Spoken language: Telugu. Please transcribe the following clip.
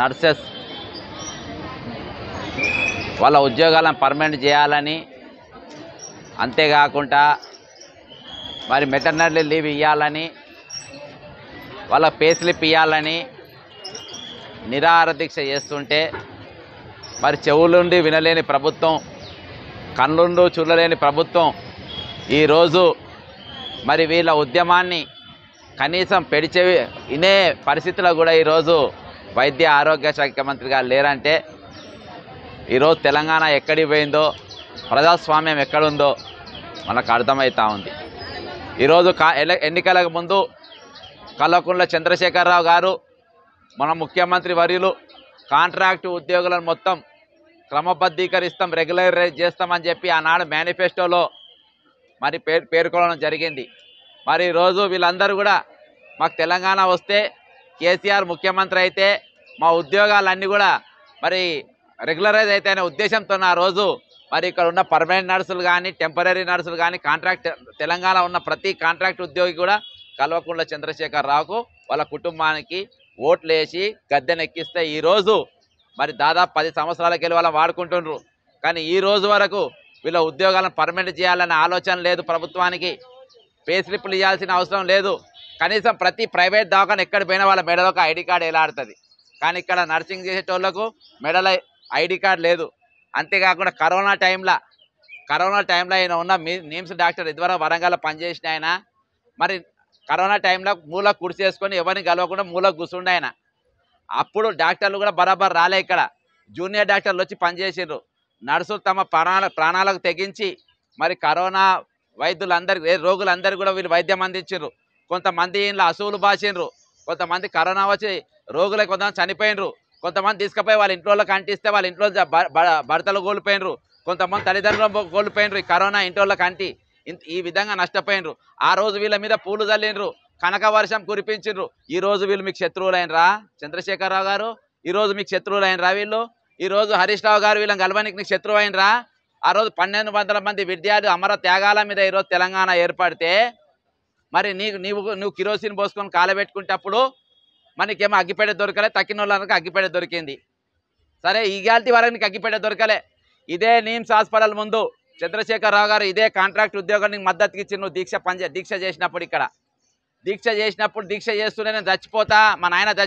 నర్సెస్ వాళ్ళ ఉద్యోగాలను పర్మనెంట్ చేయాలని అంతేకాకుండా మరి మెటర్నరీ లీవ్ ఇవ్వాలని వాళ్ళ పేస్లిప్ ఇవ్వాలని నిరాహార దీక్ష చేస్తుంటే మరి చెవులుండి వినలేని ప్రభుత్వం కళ్ళుండు చూడలేని ప్రభుత్వం ఈరోజు మరి వీళ్ళ ఉద్యమాన్ని కనీసం పెడిచే ఇనే పరిస్థితిలో కూడా ఈరోజు వైద్య ఆరోగ్య శాఖ మంత్రిగా లేరంటే ఈరోజు తెలంగాణ ఎక్కడికి పోయిందో ప్రజాస్వామ్యం ఎక్కడుందో మనకు అర్థమవుతూ ఉంది ఈరోజు కా ఎన్నికలకు ముందు కల్లకుండ్ల చంద్రశేఖరరావు గారు మన ముఖ్యమంత్రి వర్యులు కాంట్రాక్ట్ ఉద్యోగులను మొత్తం క్రమబద్ధీకరిస్తాం రెగ్యులరైజ్ చేస్తామని చెప్పి ఆనాడు మేనిఫెస్టోలో మరి పే పేర్కొనడం జరిగింది మరి ఈరోజు వీళ్ళందరూ కూడా మాకు తెలంగాణ వస్తే కేసీఆర్ ముఖ్యమంత్రి అయితే మా ఉద్యోగాలన్నీ కూడా మరి రెగ్యులరైజ్ అయితే అనే ఉద్దేశంతో ఆ రోజు మరి ఇక్కడ ఉన్న పర్మనెంట్ నర్సులు కానీ టెంపరీ నర్సులు కానీ కాంట్రాక్ట్ తెలంగాణ ఉన్న ప్రతి కాంట్రాక్ట్ ఉద్యోగి కూడా కల్వకుండ్ల చంద్రశేఖర్ రావుకు వాళ్ళ కుటుంబానికి ఓట్లు వేసి గద్దెనెక్కిస్తే ఈరోజు మరి దాదాపు పది సంవత్సరాలకి వెళ్ళి వాళ్ళని వాడుకుంటుండ్రు కానీ ఈ రోజు వరకు వీళ్ళ ఉద్యోగాలను పర్మనెంట్ చేయాలనే ఆలోచన లేదు ప్రభుత్వానికి పే స్లిప్లు ఇవ్వాల్సిన అవసరం లేదు కనీసం ప్రతి ప్రైవేట్ దవాఖాన ఎక్కడ పోయినా వాళ్ళ మెడలో ఒక ఐడి కార్డు ఎలా ఆడుతుంది కానీ ఇక్కడ నర్సింగ్ చేసేటోళ్లకు మెడల్ ఐడి కార్డ్ లేదు అంతేకాకుండా కరోనా టైంలో కరోనా టైంలో ఆయన ఉన్న నిమ్స్ డాక్టర్ ఇదివరకు వరంగల్ పనిచేసిన ఆయన మరి కరోనా టైంలో మూల కుర్చీ ఎవరిని కలవకుండా మూల కూర్చుండే ఆయన అప్పుడు డాక్టర్లు కూడా బరాబర్ రాలే ఇక్కడ జూనియర్ డాక్టర్లు వచ్చి పనిచేసిండ్రు నర్సులు తమ ప్రాణాల ప్రాణాలకు తెగించి మరి కరోనా వైద్యులందరికీ రోగులందరికీ కూడా వీళ్ళు వైద్యం అందించారు కొంతమంది ఇంట్లో అసువులు బాసిండ్రు కొంతమంది కరోనా వచ్చి రోగులే కొంతమంది చనిపోయినరు కొంతమంది తీసుకుపోయి వాళ్ళ ఇంట్లో కంటిస్తే వాళ్ళ ఇంట్లో భర్తలు కోల్పోయినరు కొంతమంది తల్లిదండ్రులు కోల్పోయినరు ఈ కరోనా ఇంట్లో కంటి ఈ విధంగా నష్టపోయినరు ఆ రోజు వీళ్ళ మీద పూలు చల్లినరు కనక వర్షం కురిపించు ఈ రోజు వీళ్ళు మీకు శత్రువులైనరా చంద్రశేఖరరావు గారు ఈ రోజు మీకు శత్రువులైనరా వీళ్ళు ఈ రోజు హరీష్ రావు గారు వీళ్ళని గలవానికి నీకు శత్రువు అయినరా ఆ రోజు పన్నెండు వందల మంది విద్యార్థులు అమర త్యాగాల మీద ఈరోజు తెలంగాణ ఏర్పడితే మరి నీకు నీవు నువ్వు కిరోసిన్ పోసుకొని కాలబెట్టుకుంటప్పుడు మనకేమో అగ్గిపేట దొరకలే తక్కిన వాళ్ళకి అగ్గిపేట దొరికింది సరే ఈగాల్టీ వరకు నీకు అగ్గిపెడ దొరకలే ఇదే నీమ్స్ హాస్పిటల్ ముందు చంద్రశేఖరరావు గారు ఇదే కాంట్రాక్ట్ ఉద్యోగానికి మద్దతు ఇచ్చి నువ్వు దీక్ష పంచ దీక్ష చేసినప్పుడు ఇక్కడ దీక్ష చేసినప్పుడు దీక్ష చేస్తూనే నేను చచ్చిపోతా మా నాయన